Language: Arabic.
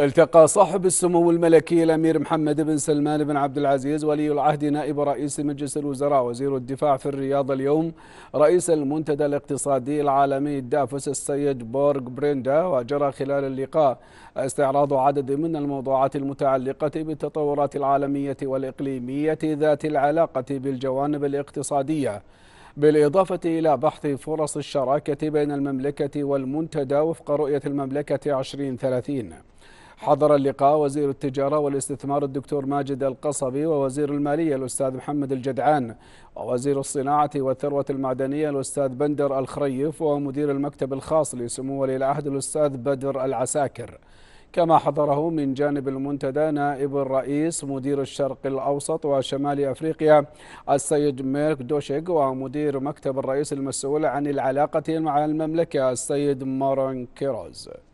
التقى صاحب السمو الملكي الامير محمد بن سلمان بن عبد العزيز ولي العهد نائب رئيس مجلس الوزراء وزير الدفاع في الرياض اليوم رئيس المنتدى الاقتصادي العالمي دافوس السيد بورغ بريندا وجرى خلال اللقاء استعراض عدد من الموضوعات المتعلقه بالتطورات العالميه والاقليميه ذات العلاقه بالجوانب الاقتصاديه بالإضافة إلى بحث فرص الشراكة بين المملكة والمنتدى وفق رؤية المملكة 2030 حضر اللقاء وزير التجارة والاستثمار الدكتور ماجد القصبي ووزير المالية الأستاذ محمد الجدعان ووزير الصناعة والثروة المعدنية الأستاذ بندر الخريف ومدير المكتب الخاص لسمو ولي العهد الأستاذ بدر العساكر كما حضره من جانب المنتدى نائب الرئيس مدير الشرق الأوسط وشمال أفريقيا السيد ميرك دوشيك ومدير مكتب الرئيس المسؤول عن العلاقة مع المملكة السيد مارون كيروز